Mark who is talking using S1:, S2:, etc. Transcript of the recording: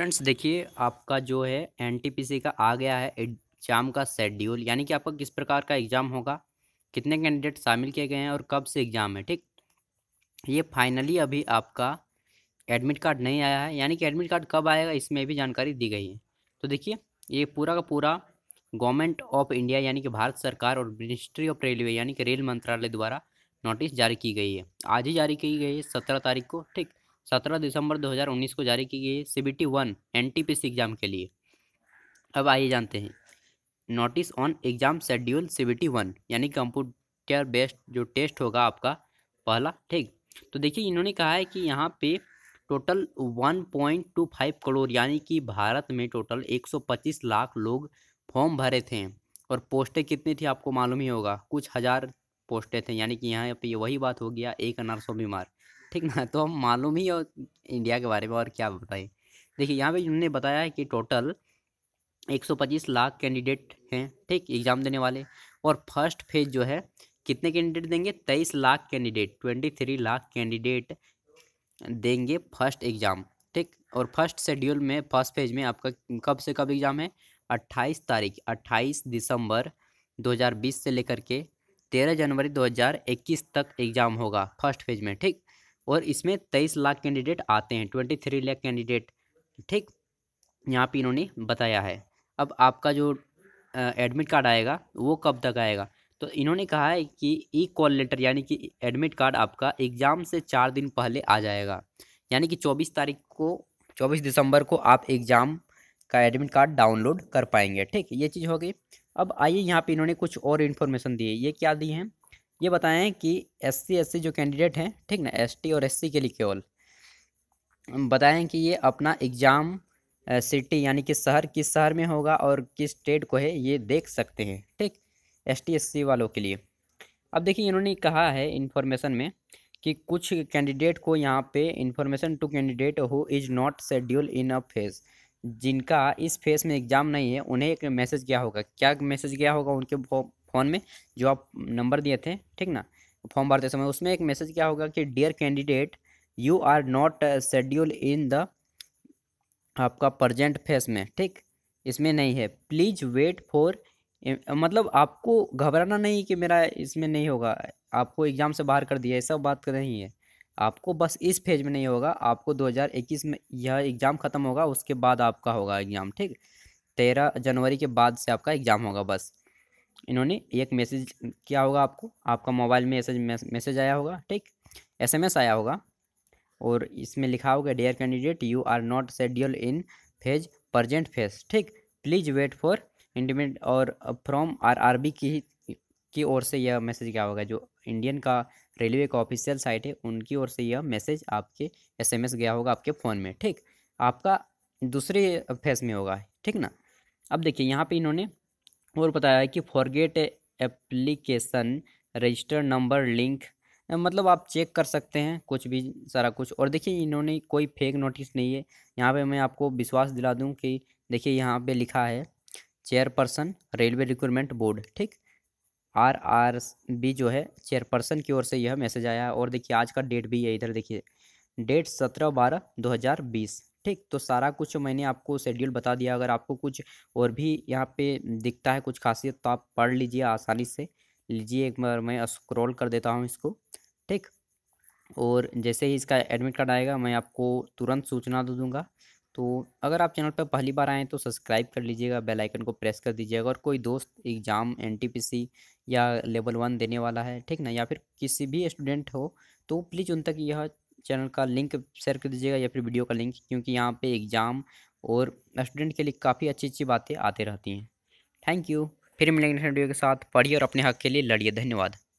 S1: friends देखिए आपका जो है एनटीपीसी का आ गया है एग्ज़ाम का शेड्यूल यानी कि आपका किस प्रकार का एग्ज़ाम होगा कितने कैंडिडेट शामिल किए गए हैं और कब से एग्ज़ाम है ठीक ये फाइनली अभी आपका एडमिट कार्ड नहीं आया है यानी कि एडमिट कार्ड कब आएगा इसमें भी जानकारी दी गई है तो देखिए ये पूरा का पूरा गवर्नमेंट ऑफ इंडिया यानी कि भारत सरकार और मिनिस्ट्री ऑफ रेलवे यानी कि रेल मंत्रालय द्वारा नोटिस जारी की गई है आज ही जारी की गई है सत्रह तारीख को ठीक सत्रह दिसंबर 2019 को जारी की गई C B T one N T P C exam के लिए अब आइए जानते हैं notice on exam schedule C B T one यानी कंप्यूटर बेस्ड जो टेस्ट होगा आपका पहला ठीक तो देखिए इन्होंने कहा है कि यहाँ पे टोटल 1.25 करोड़ यानी कि भारत में टोटल 125 लाख लोग फॉर्म भरे थे और पोस्टें कितनी थी आपको मालूम ही होगा कुछ हज़ार पोस्टें थे यानी कि यहाँ पे वही बात हो गया एक अनार सौ बीमार ठीक ना तो हम मालूम ही और इंडिया के बारे में और क्या बताएं देखिए यहाँ पे उन्होंने बताया है कि टोटल 125 लाख कैंडिडेट हैं ठीक एग्ज़ाम देने वाले और फर्स्ट फेज जो है कितने कैंडिडेट देंगे तेईस lakh candidate twenty three lakh candidate देंगे फर्स्ट एग्ज़ाम ठीक और फर्स्ट शेड्यूल में फर्स्ट फेज में आपका कब से कब एग्ज़ाम है अट्ठाईस तारीख अट्ठाईस दिसंबर दो से लेकर के तेरह जनवरी 2021 तक एग्ज़ाम होगा फर्स्ट फेज में ठीक और इसमें तेईस लाख कैंडिडेट आते हैं ट्वेंटी थ्री लाख कैंडिडेट ठीक यहाँ पे इन्होंने बताया है अब आपका जो एडमिट कार्ड आएगा वो कब तक आएगा तो इन्होंने कहा है कि ई कॉल लेटर यानी कि एडमिट कार्ड आपका एग्ज़ाम से चार दिन पहले आ जाएगा यानी कि चौबीस तारीख को चौबीस दिसंबर को आप एग्ज़ाम का एडमिट कार्ड डाउनलोड कर पाएंगे ठीक ये चीज़ हो गई अब आइए यहाँ पे इन्होंने कुछ और इन्फॉर्मेशन दी है ये क्या दी है ये बताएं कि एस सी जो कैंडिडेट हैं ठीक ना एस और एस के लिए केवल बताएं कि ये अपना एग्ज़ाम सिटी यानी कि शहर किस शहर में होगा और किस स्टेट को है ये देख सकते हैं ठीक एस टी वालों के लिए अब देखिए इन्होंने कहा है इन्फॉर्मेशन में कि कुछ कैंडिडेट को यहाँ पे information to candidate who is not schedule in a phase जिनका इस फेज में एग्ज़ाम नहीं है उन्हें एक मैसेज गया होगा क्या मैसेज गया होगा उनके फ़ोन में जो आप नंबर दिए थे ठीक ना फॉर्म भरते समय उसमें एक मैसेज क्या होगा कि dear candidate you are not schedule in the आपका प्रजेंट फेस में ठीक इसमें नहीं है प्लीज़ वेट फॉर मतलब आपको घबराना नहीं कि मेरा इसमें नहीं होगा आपको एग्ज़ाम से बाहर कर दिया ऐसा बात नहीं है आपको बस इस फेज में नहीं होगा आपको 2021 में यह एग्ज़ाम ख़त्म होगा उसके बाद आपका होगा एग्ज़ाम ठीक तेरह जनवरी के बाद से आपका एग्ज़ाम होगा बस इन्होंने एक मैसेज किया होगा आपको आपका मोबाइल में मैसेज मैसेज आया होगा ठीक एसएमएस आया होगा और इसमें लिखा होगा dear candidate you are not schedule in phase present phase ठीक प्लीज़ वेट फॉर इंडिमेंट और फ्रॉम आर आर बी की की ओर से यह मैसेज क्या होगा जो इंडियन का रेलवे का ऑफिशियल साइट है उनकी ओर से यह मैसेज आपके एसएमएस गया होगा आपके फ़ोन में ठीक आपका दूसरे फेज में होगा ठीक ना अब देखिए यहाँ पे इन्होंने और बताया कि forget application register number link मतलब आप चेक कर सकते हैं कुछ भी सारा कुछ और देखिए इन्होंने कोई फेक नोटिस नहीं है यहाँ पे मैं आपको विश्वास दिला दूँ कि देखिए यहाँ पे लिखा है चेयरपर्सन रेलवे रिक्रूटमेंट बोर्ड ठीक आर आर बी जो है चेयरपर्सन की ओर से यह मैसेज आया और देखिए आज का डेट भी है इधर देखिए डेट सत्रह बारह दो हज़ार बीस ठीक तो सारा कुछ मैंने आपको शेड्यूल बता दिया अगर आपको कुछ और भी यहाँ पे दिखता है कुछ खासियत तो आप पढ़ लीजिए आसानी से लीजिए एक बार मैं स्क्रॉल कर देता हूँ इसको ठीक और जैसे ही इसका एडमिट कार्ड आएगा मैं आपको तुरंत सूचना दे दूँगा तो अगर आप चैनल पर पहली बार आएँ तो सब्सक्राइब कर लीजिएगा बेल आइकन को प्रेस कर दीजिएगा और कोई दोस्त एग्ज़ाम एनटीपीसी या लेवल वन देने वाला है ठीक ना या फिर किसी भी स्टूडेंट हो तो प्लीज़ उन तक यह चैनल का लिंक शेयर कर दीजिएगा या फिर वीडियो का लिंक क्योंकि यहाँ पे एग्ज़ाम और स्टूडेंट के लिए काफ़ी अच्छी अच्छी बातें आते रहती हैं थैंक यू फिर मिलेंगे वीडियो के साथ पढ़िए और अपने हक के लिए लड़िए धन्यवाद